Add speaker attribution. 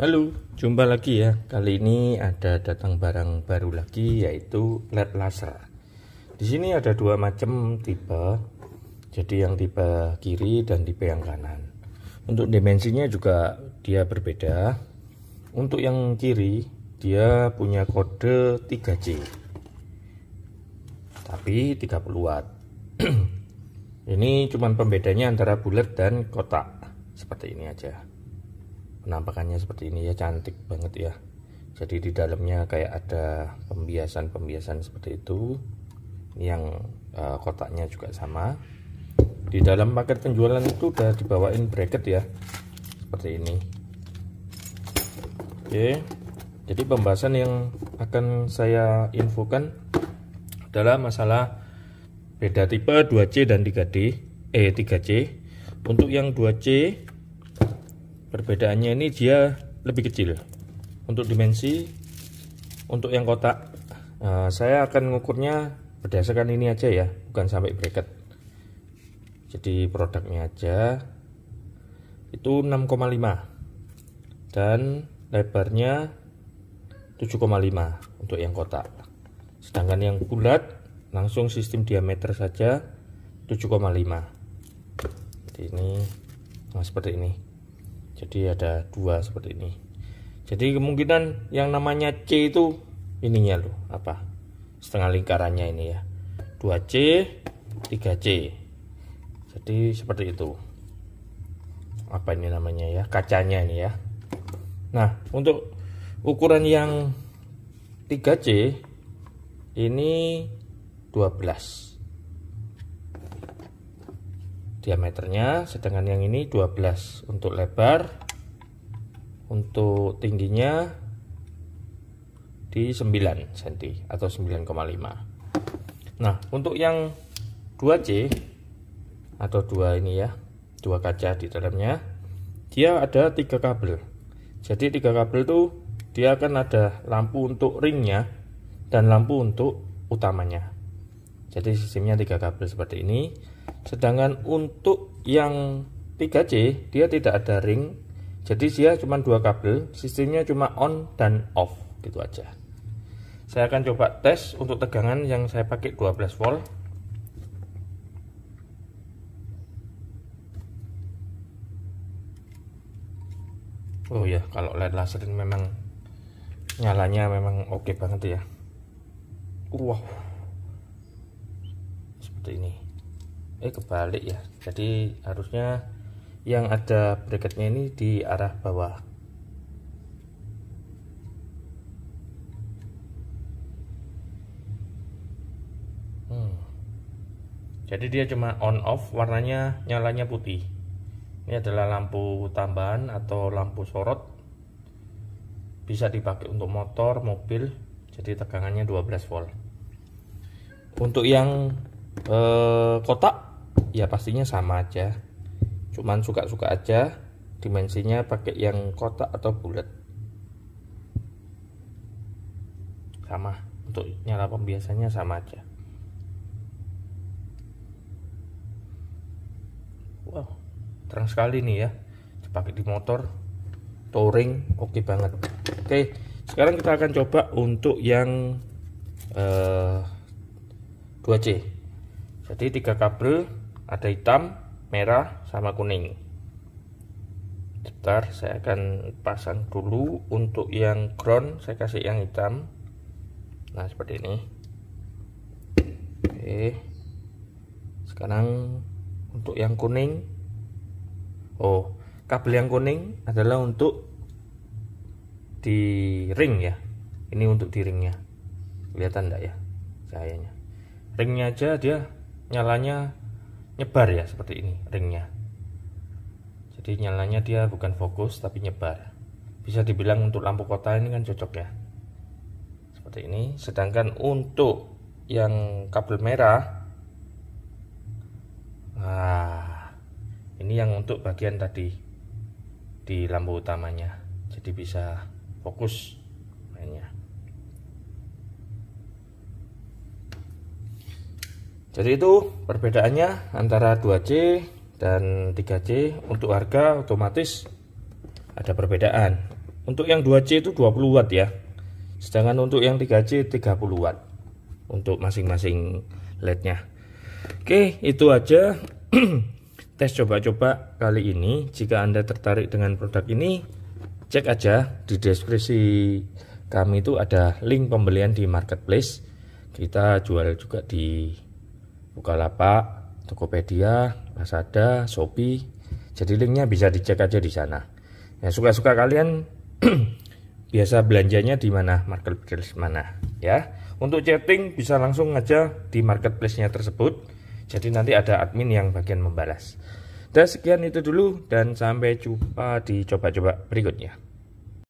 Speaker 1: Halo, jumpa lagi ya. Kali ini ada datang barang baru lagi yaitu LED laser. Di sini ada dua macam tipe. Jadi yang tipe kiri dan tipe yang kanan. Untuk dimensinya juga dia berbeda. Untuk yang kiri dia punya kode 3C. Tapi 30 watt. ini cuman pembedanya antara bulat dan kotak. Seperti ini aja penampakannya seperti ini ya cantik banget ya jadi di dalamnya kayak ada pembiasan-pembiasan seperti itu yang e, kotaknya juga sama di dalam paket penjualan itu udah dibawain bracket ya seperti ini oke jadi pembahasan yang akan saya infokan adalah masalah beda tipe 2C dan 3D eh 3C untuk yang 2C perbedaannya ini dia lebih kecil untuk dimensi untuk yang kotak eh, saya akan mengukurnya berdasarkan ini aja ya bukan sampai bracket jadi produknya aja itu 6,5 dan lebarnya 7,5 untuk yang kotak sedangkan yang bulat langsung sistem diameter saja 7,5 ini nah seperti ini jadi ada dua seperti ini jadi kemungkinan yang namanya C itu ininya loh apa setengah lingkarannya ini ya 2C 3C jadi seperti itu apa ini namanya ya kacanya ini ya nah untuk ukuran yang 3C ini 12 diameternya sedangkan yang ini 12 untuk lebar untuk tingginya di 9 cm atau 9,5 nah untuk yang 2C atau dua ini ya dua kaca di dalamnya dia ada tiga kabel jadi tiga kabel itu dia akan ada lampu untuk ringnya dan lampu untuk utamanya jadi sistemnya tiga kabel seperti ini. Sedangkan untuk yang 3C dia tidak ada ring. Jadi dia cuma dua kabel, sistemnya cuma on dan off gitu aja. Saya akan coba tes untuk tegangan yang saya pakai 12 volt. Oh ya, kalau LED laser ini memang nyalanya memang oke okay banget ya. Wow seperti ini eh kebalik ya jadi harusnya yang ada bracketnya ini di arah bawah hmm. jadi dia cuma on off warnanya nyalanya putih ini adalah lampu tambahan atau lampu sorot bisa dipakai untuk motor mobil jadi tegangannya 12 volt untuk yang e, eh, kotak ya pastinya sama aja cuman suka-suka aja dimensinya pakai yang kotak atau bulat sama untuk nyala pembiasannya sama aja wow terang sekali nih ya dipakai di motor touring oke okay banget oke okay, sekarang kita akan coba untuk yang uh, eh, 2C jadi tiga kabel ada hitam, merah, sama kuning. Sebentar, saya akan pasang dulu untuk yang ground saya kasih yang hitam. Nah, seperti ini. Oke. Sekarang untuk yang kuning. Oh, kabel yang kuning adalah untuk di ring ya. Ini untuk di ringnya. Kelihatan enggak ya? Cahayanya. Ringnya aja dia nyalanya nyebar ya seperti ini ringnya jadi nyalanya dia bukan fokus tapi nyebar bisa dibilang untuk lampu kota ini kan cocok ya seperti ini sedangkan untuk yang kabel merah nah ini yang untuk bagian tadi di lampu utamanya jadi bisa fokus mainnya Jadi itu perbedaannya antara 2C dan 3C untuk harga otomatis ada perbedaan. Untuk yang 2C itu 20 watt ya. Sedangkan untuk yang 3C 30 watt untuk masing-masing LED-nya. Oke, itu aja tes coba-coba kali ini. Jika Anda tertarik dengan produk ini, cek aja di deskripsi kami itu ada link pembelian di marketplace. Kita jual juga di Bukalapak, Tokopedia, Lazada, Shopee. Jadi linknya bisa dicek aja di sana. Ya suka-suka kalian biasa belanjanya di mana, marketplace mana ya. Untuk chatting bisa langsung aja di marketplace-nya tersebut. Jadi nanti ada admin yang bagian membalas. Dan sekian itu dulu dan sampai jumpa di coba-coba berikutnya.